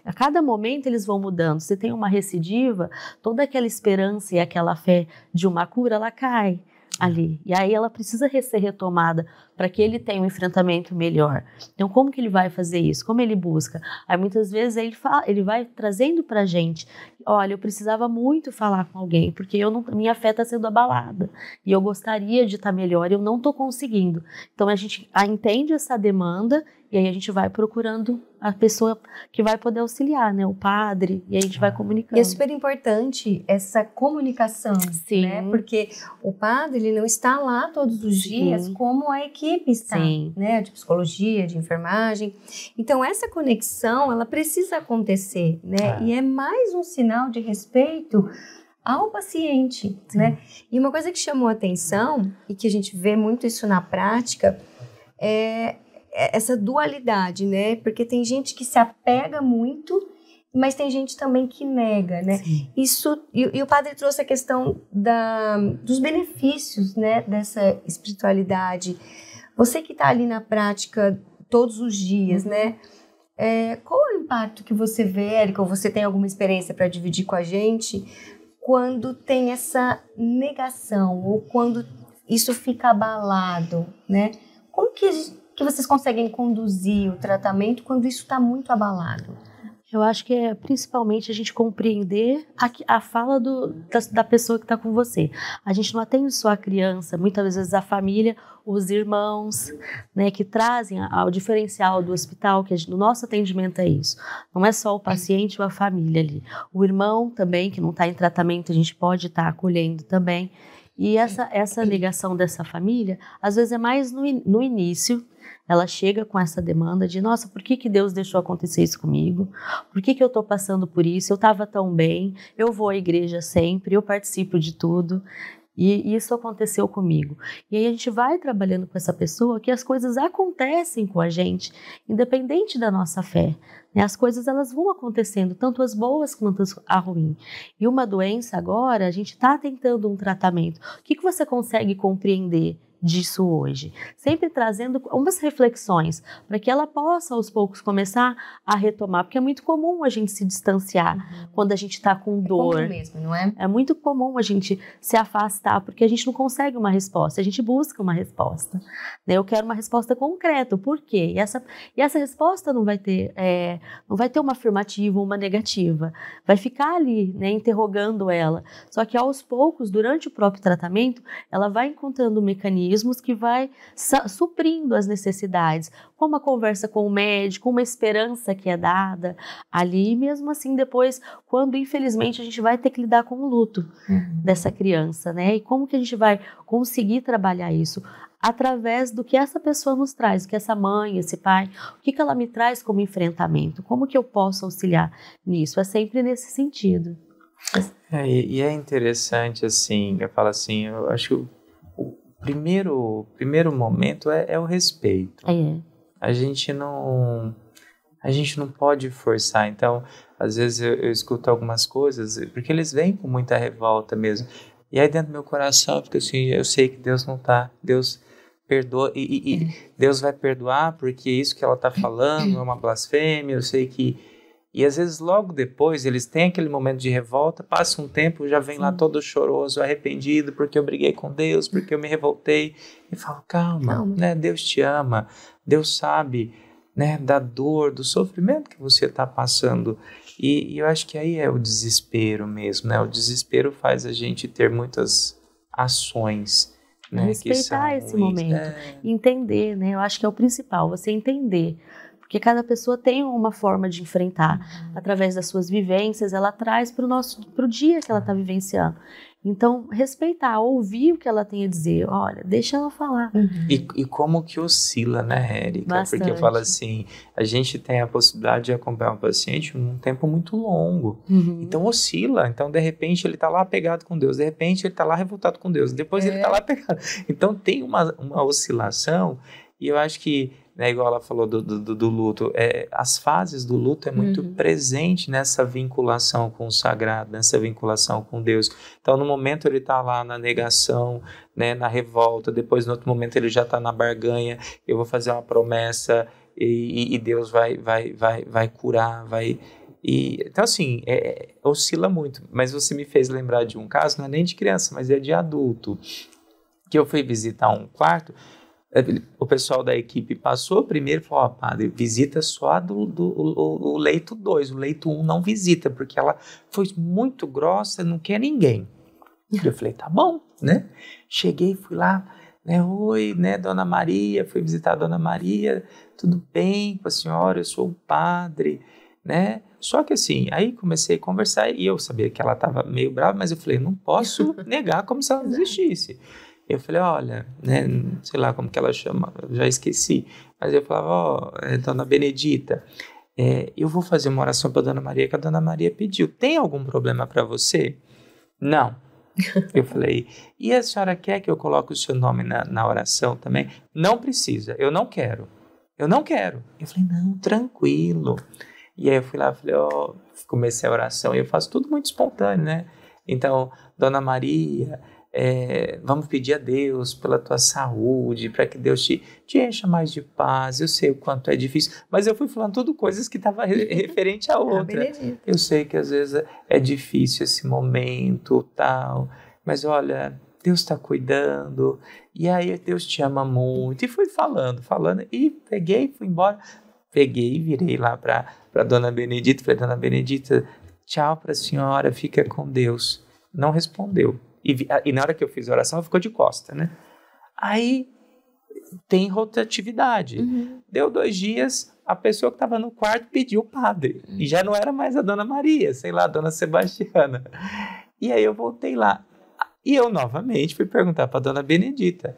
a cada momento eles vão mudando, se tem uma recidiva, toda aquela esperança e aquela fé de uma cura, ela cai é. ali. E aí ela precisa ser retomada para que ele tenha um enfrentamento melhor. Então, como que ele vai fazer isso? Como ele busca? Aí muitas vezes ele, fala, ele vai trazendo para gente: olha, eu precisava muito falar com alguém, porque eu não, minha fé está sendo abalada e eu gostaria de estar tá melhor, eu não estou conseguindo. Então, a gente entende essa demanda e aí a gente vai procurando a pessoa que vai poder auxiliar, né? O padre, e aí a gente vai comunicando. Ah. E é super importante essa comunicação, né? Sim. né? Porque o padre, ele não está lá todos os Sim. dias como a equipe está, Sim. né? De psicologia, de enfermagem. Então, essa conexão, ela precisa acontecer, né? É. E é mais um sinal de respeito ao paciente, Sim. né? E uma coisa que chamou atenção, e que a gente vê muito isso na prática, é é, essa dualidade, né? Porque tem gente que se apega muito, mas tem gente também que nega, né? Sim. Isso e, e, o padre trouxe a questão da, dos benefícios, né? Dessa espiritualidade. Você que está ali na prática todos os dias, né? É, qual o impacto que você vê, Érica, ou você tem alguma experiência para dividir com a gente, quando tem essa negação, ou quando isso fica abalado, né? Como que que vocês conseguem conduzir o tratamento quando isso está muito abalado? Eu acho que é principalmente a gente compreender a, a fala do, da, da, pessoa que está com você. A gente não atende só a criança, muitas vezes a família, os irmãos, né, que trazem o diferencial do hospital, que o no nosso atendimento é isso. Não é só o paciente ou a família ali. O irmão também, que não está em tratamento, a gente pode estar tá acolhendo também. E essa, essa ligação dessa família, às vezes é mais no, no início, ela chega com essa demanda de nossa, por que, que Deus deixou acontecer isso comigo? Por que, que eu estou passando por isso? Eu estava tão bem, eu vou à igreja sempre, eu participo de tudo. E isso aconteceu comigo. E aí a gente vai trabalhando com essa pessoa que as coisas acontecem com a gente, independente da nossa fé. Né? As coisas elas vão acontecendo, tanto as boas quanto a ruim. E uma doença agora, a gente está tentando um tratamento. O que, que você consegue compreender? disso hoje? Sempre trazendo umas reflexões para que ela possa aos poucos começar a retomar, porque é muito comum a gente se distanciar uhum. quando a gente está com é dor. É mesmo, não é? É muito comum a gente se afastar porque a gente não consegue uma resposta, a gente busca uma resposta. Né? Eu quero uma resposta concreta, por quê? E essa, e essa resposta não vai ter é, não vai ter uma afirmativa ou uma negativa, vai ficar ali, né, interrogando ela. Só que aos poucos, durante o próprio tratamento, ela vai encontrando um mecanismo mecanismos que vai suprindo as necessidades, como a conversa com o médico, uma esperança que é dada ali, mesmo assim depois, quando infelizmente a gente vai ter que lidar com o luto uhum. dessa criança, né? E como que a gente vai conseguir trabalhar isso? através do que essa pessoa nos traz, que essa mãe, esse pai, o que, que ela me traz como enfrentamento, como que eu posso auxiliar nisso? É sempre nesse sentido. É, e é interessante, assim, eu falo assim, eu acho que primeiro, primeiro momento é, é o respeito. É. A gente não a gente não pode forçar. Então, às vezes eu, eu, escuto algumas coisas, porque eles vêm com muita revolta mesmo. E aí dentro do meu coração fica assim, eu sei que Deus não tá, Deus perdoa e, e, e é. Deus vai perdoar porque isso que ela tá falando é uma blasfêmia. Eu sei que e às vezes logo depois eles têm aquele momento de revolta, passa um tempo, já vem Sim. lá todo choroso, arrependido, porque eu briguei com Deus, porque eu me revoltei. E falo, calma, calma. né? Deus te ama, Deus sabe, né? Da dor, do sofrimento que você está passando. E, e, eu acho que aí é o desespero mesmo, né? O desespero faz a gente ter muitas ações. Né, Respeitar esse ruins. momento, é. entender, né? Eu acho que é o principal, você entender porque cada pessoa tem uma forma de enfrentar. Uhum. Através das suas vivências, ela traz para o dia que ela está uhum. vivenciando. Então, respeitar, ouvir o que ela tem a dizer. Olha, deixa ela falar. Uhum. E, e, como que oscila, né, Érica? Porque eu falo assim, a gente tem a possibilidade de acompanhar um paciente um tempo muito longo. Uhum. Então, oscila. Então, de repente, ele está lá apegado com Deus. De repente, ele está lá revoltado com Deus. Depois, tá é. ele está lá apegado. Então, tem uma, uma oscilação. E eu acho que né, igual ela falou do, do, do luto, é, as fases do luto é muito uhum. presente nessa vinculação com o sagrado, nessa vinculação com Deus. Então, no momento ele está lá na negação, né, na revolta, depois no outro momento ele já está na barganha, eu vou fazer uma promessa e, e, Deus vai, vai, vai, vai curar, vai... E, então, assim, é, é, oscila muito. Mas você me fez lembrar de um caso, não é nem de criança, mas é de adulto, que eu fui visitar um quarto o pessoal da equipe passou primeiro e falou: ó, padre, visita só a do, do o, o leito 2, o leito 1 um não visita, porque ela foi muito grossa, não quer ninguém. [LAUGHS] Eu falei: tá bom, né? Cheguei, fui lá, né? Oi, né, dona Maria, fui visitar a dona Maria, tudo bem com a senhora, eu sou o padre, né? Só que assim, aí comecei a conversar e eu sabia que ela estava meio brava, mas eu falei: não posso [LAUGHS] negar como se ela não existisse. Eu falei, olha, né, sei lá como que ela chama, já esqueci. Mas eu falava, ó, oh, Dona Benedita, é, eu vou fazer uma oração para Dona Maria que a Dona Maria pediu. Tem algum problema para você? Não. [LAUGHS] Eu falei, e a senhora quer que eu coloque o seu nome na, na oração também? Não precisa, eu não quero. Eu não quero. Eu falei, não, tranquilo. E aí eu fui lá, falei, ó, oh, comecei a oração. E eu faço tudo muito espontâneo, né? Então, Dona Maria, é, vamos pedir a Deus pela tua saúde, para que Deus te, te encha mais de paz. Eu sei o quanto é difícil, mas eu fui falando tudo coisas que estavam [LAUGHS] referente a ah, outra. eu sei que às vezes é difícil esse momento, tal, mas olha, Deus está cuidando, e aí Deus te ama muito. E fui falando, falando, e peguei, fui embora. Peguei e virei lá para Dona Benedita, falei, Dona Benedita, tchau para a senhora, fica com Deus. Não respondeu. E, e na hora que eu fiz a oração, ela ficou de costa, né? Aí tem rotatividade. Uhum. Deu dois dias, a pessoa que estava no quarto pediu o padre. Uhum. E já não era mais a dona Maria, sei lá, a dona Sebastiana. E aí eu voltei lá. E eu novamente fui perguntar para a dona Benedita.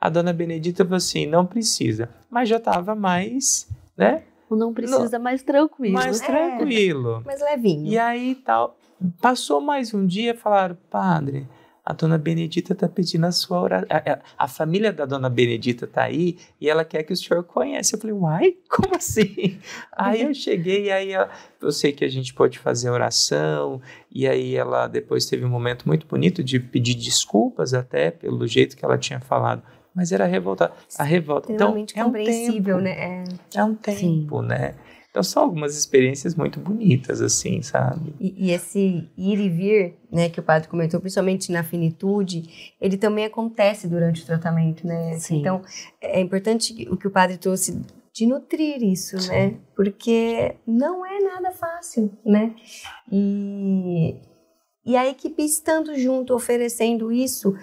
A dona Benedita falou assim: não precisa. Mas já estava mais, né? não precisa mais tranquilo. Mais é, tranquilo. Mais levinho. E aí tal. Passou mais um dia, falaram: padre, a dona Benedita está pedindo a sua oração. A, a, família da dona Benedita está aí e ela quer que o senhor conheça. Eu falei, uai, como assim? aí eu cheguei, e aí ela, eu sei que a gente pode fazer a oração. E aí ela depois teve um momento muito bonito de pedir desculpas até pelo jeito que ela tinha falado. Mas era revolta, a revolta. Então, é um compreensível, tempo, né? É, é um tempo, Sim. né? Então são algumas experiências muito bonitas, assim, sabe? E, e, esse ir e vir, né, que o padre comentou, principalmente na finitude, ele também acontece durante o tratamento, né? Sim. Então é importante o que o padre trouxe de nutrir isso, né? Sim. né? Porque não é nada fácil, né? E, e a equipe estando junto, oferecendo isso,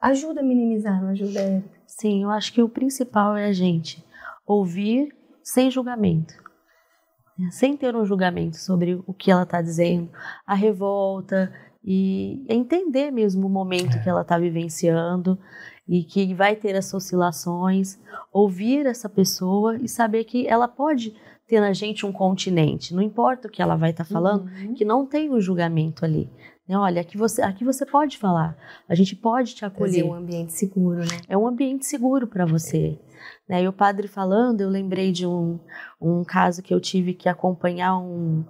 ajuda a minimizar, não ajuda? Sim, eu acho que o principal é a gente ouvir sem julgamento sem ter um julgamento sobre o que ela está dizendo, a revolta e entender mesmo o momento é. que ela está vivenciando e que vai ter as oscilações, ouvir essa pessoa e saber que ela pode ter na gente um continente, não importa o que ela vai estar tá falando, uhum. que não tem o um julgamento ali, né? Olha, aqui você, aqui você pode falar, a gente pode te acolher. É um ambiente seguro, né? É um ambiente seguro para você. Né? E o padre falando, eu lembrei de um, um caso que eu tive que acompanhar um,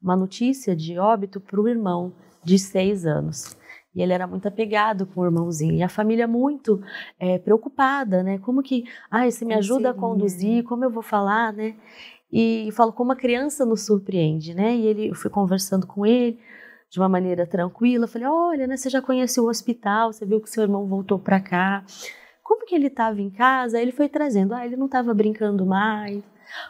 uma notícia de óbito para o irmão de seis anos. E ele era muito apegado com o irmãozinho. E a família muito é, preocupada, né? Como que, ah, você me ajuda a né? conduzir, como eu vou falar, né? E, e falo como a criança nos surpreende, né? E ele, eu fui conversando com ele, de uma maneira tranquila. Falei: olha, né, você já conhece o hospital, você viu que seu irmão voltou para cá. Como que ele estava em casa? Aí ele foi trazendo: ah, ele não estava brincando mais.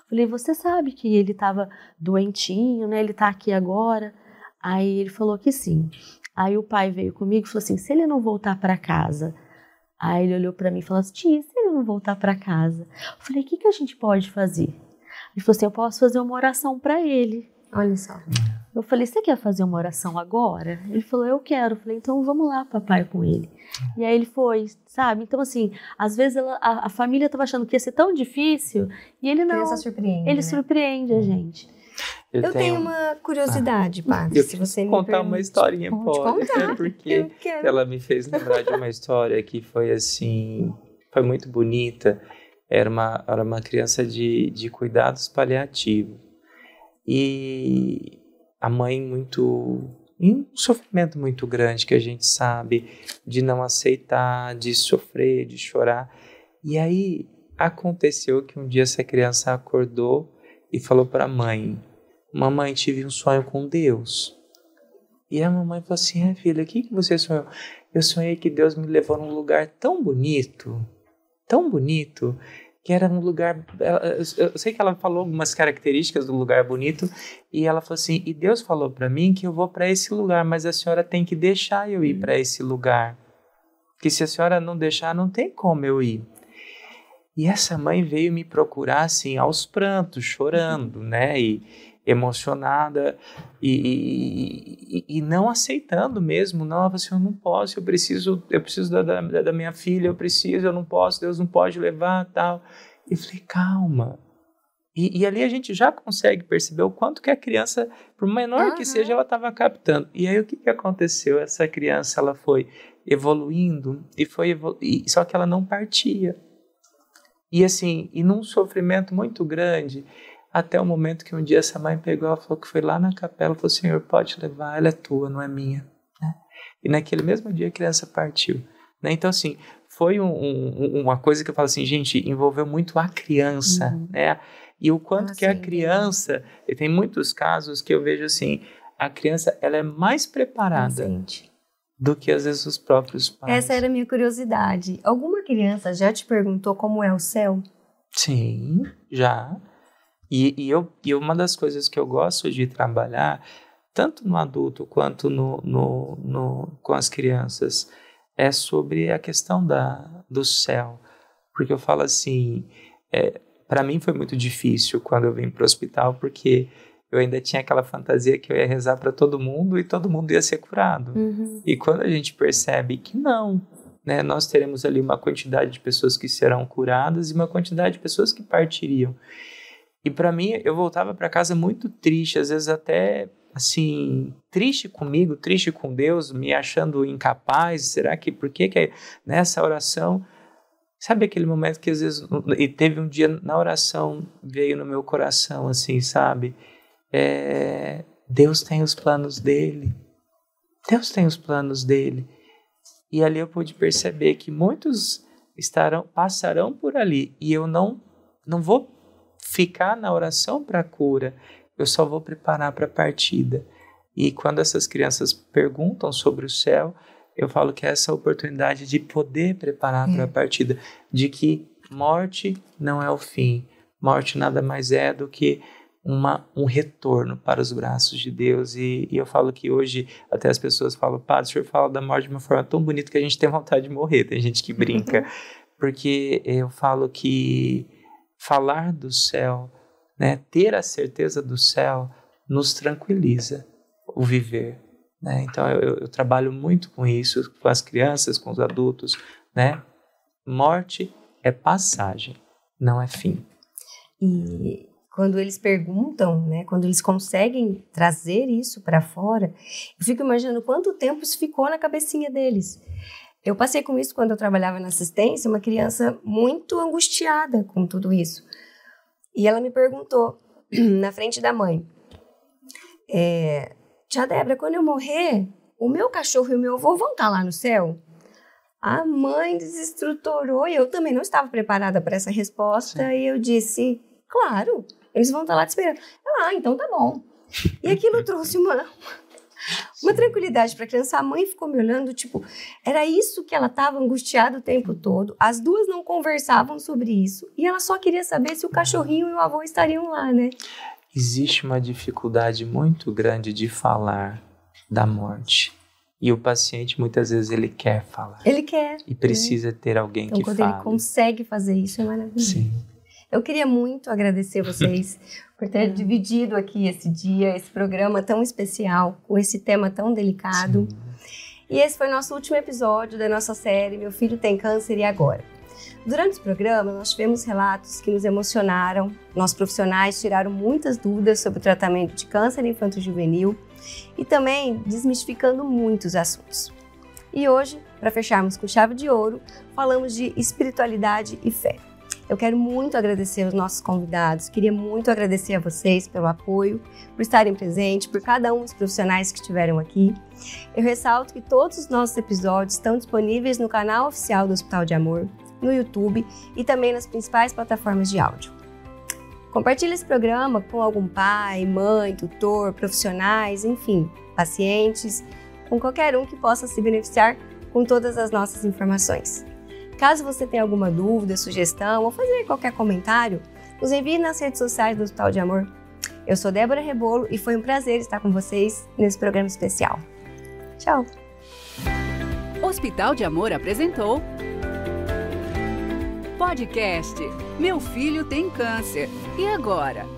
Falei: você sabe que ele estava doentinho, né? Ele está aqui agora. Aí ele falou que sim. Aí o pai veio comigo e falou assim: se ele não voltar para casa. Aí ele olhou para mim e falou assim: tia, se ele não voltar para casa? Eu falei: o que, que a gente pode fazer? Ele falou assim: eu posso fazer uma oração para ele. Olha só. Eu falei, você quer fazer uma oração agora? Ele falou, eu quero. Eu falei, então vamos lá, papai, com ele. E aí ele foi, sabe? Então, assim, às vezes ela, a, a, família estava achando que ia ser tão difícil e ele não. Criança surpreende. Ele né? surpreende a hum. gente. Eu, eu tenho... tenho... uma curiosidade, ah, se você me contar permite. uma historinha, pode. pode contar. É porque ela me fez lembrar de uma história que foi assim, foi muito bonita. Era uma, era uma criança de, de cuidados paliativos. E a mãe muito um sofrimento muito grande que a gente sabe de não aceitar, de sofrer, de chorar. E aí aconteceu que um dia essa criança acordou e falou para a mãe: "Mamãe, tive um sonho com Deus". E a mamãe falou assim: "É, "Filha, o que que você sonhou?" "Eu sonhei que Deus me levou num lugar tão bonito, tão bonito, que era um lugar. Eu sei que ela falou algumas características do lugar bonito e ela falou assim: e Deus falou para mim que eu vou para esse lugar, mas a senhora tem que deixar eu ir uhum. para esse lugar. Que se a senhora não deixar, não tem como eu ir. E essa mãe veio me procurar assim, aos prantos, chorando, [LAUGHS] né? E, emocionada e, e, e, não aceitando mesmo, não, ela assim, eu não posso, eu preciso, eu preciso da, da, da minha filha, eu preciso, eu não posso, Deus não pode levar, tal. E falei, calma, e, e, ali a gente já consegue perceber o quanto que a criança, por menor uhum. que seja, ela estava captando. E aí o que, que aconteceu? Essa criança ela foi evoluindo e foi evolu e, só que ela não partia. E assim, e num sofrimento muito grande até o momento que um dia essa mãe pegou, ela falou que foi lá na capela, falou, Senhor, pode levar, ela é tua, não é minha. Né? E naquele mesmo dia a criança partiu. Né? Então, assim, foi um, um, uma coisa que eu falo assim, gente, envolveu muito a criança, uhum. né? E o quanto ah, que sim. a criança, tem muitos casos que eu vejo assim, a criança, ela é mais preparada do que às vezes os próprios pais. Essa era a minha curiosidade. Alguma criança já te perguntou como é o céu? Sim, já. E, e, eu, e uma das coisas que eu gosto de trabalhar, tanto no adulto quanto no, no, no, com as crianças, é sobre a questão da, do céu. Porque eu falo assim, é, para mim foi muito difícil quando eu vim para o hospital, porque eu ainda tinha aquela fantasia que eu ia rezar para todo mundo e todo mundo ia ser curado. Uhum. E quando a gente percebe que não, né, nós teremos ali uma quantidade de pessoas que serão curadas e uma quantidade de pessoas que partiriam. E para mim, eu voltava para casa muito triste, às vezes até assim, triste comigo, triste com Deus, me achando incapaz. Será que por que que é nessa oração Sabe aquele momento que às vezes. E teve um dia na oração, veio no meu coração assim, sabe? É, Deus tem os planos dele. Deus tem os planos dele. E ali eu pude perceber que muitos estarão passarão por ali e eu não não vou ficar na oração para a cura, eu só vou preparar para a partida. E quando essas crianças perguntam sobre o céu, eu falo que essa é essa oportunidade de poder preparar para a é. partida, de que morte não é o fim, morte nada mais é do que uma, um retorno para os braços de Deus. E, e, eu falo que hoje até as pessoas falam, Padre, o senhor fala da morte de uma forma tão bonita que a gente tem vontade de morrer, tem gente que brinca. [LAUGHS] Porque eu falo que falar do céu, né, ter a certeza do céu, nos tranquiliza o viver. Né? Então eu, eu trabalho muito com isso, com as crianças, com os adultos. Né? Morte é passagem, não é fim. E quando eles perguntam, né, quando eles conseguem trazer isso para fora, eu fico imaginando quanto tempo isso ficou na cabecinha deles. Eu passei com isso quando eu trabalhava na assistência, uma criança muito angustiada com tudo isso. E ela me perguntou, [CLEARS THROAT] na frente da mãe, é, Tia Débora, quando eu morrer, o meu cachorro e o meu avô vão estar tá lá no céu? A mãe desestruturou e eu também não estava preparada para essa resposta. Sim. E eu disse, claro, eles vão estar tá lá te esperando. Ela, ah, então tá bom. E aquilo [LAUGHS] trouxe uma, uma tranquilidade para a criança. A mãe ficou me olhando, tipo, era isso que ela estava angustiada o tempo todo. As duas não conversavam sobre isso e ela só queria saber se o cachorrinho e o avô estariam lá, né? Existe uma dificuldade muito grande de falar da morte. E o paciente muitas vezes ele quer falar. Ele quer. E né? precisa né? ter alguém então, que fale. Então quando ele consegue fazer isso é maravilhoso. Sim. Eu queria muito agradecer [LAUGHS] vocês por ter hum. dividido aqui esse dia, esse programa tão especial, com esse tema tão delicado. Sim. E esse foi nosso último episódio da nossa série Meu Filho Tem Câncer e Agora. Durante o programa, nós tivemos relatos que nos emocionaram. Nossos profissionais tiraram muitas dúvidas sobre o tratamento de câncer infanto-juvenil e também desmistificando muitos assuntos. E hoje, para fecharmos com chave de ouro, falamos de espiritualidade e fé. Eu quero muito agradecer os nossos convidados, queria muito agradecer a vocês pelo apoio, por estarem presentes, por cada um dos profissionais que estiveram aqui. Eu ressalto que todos os nossos episódios estão disponíveis no canal oficial do Hospital de Amor, no YouTube e também nas principais plataformas de áudio. Compartilhe esse programa com algum pai, mãe, tutor, profissionais, enfim, pacientes, com qualquer um que possa se beneficiar com todas as nossas informações. Caso você tenha alguma dúvida, sugestão ou fazer qualquer comentário, nos envie nas redes sociais do Hospital de Amor. Eu sou Débora Rebolo e foi um prazer estar com vocês nesse programa especial. Tchau! Hospital de Amor apresentou Podcast Meu Filho Tem Câncer. E agora?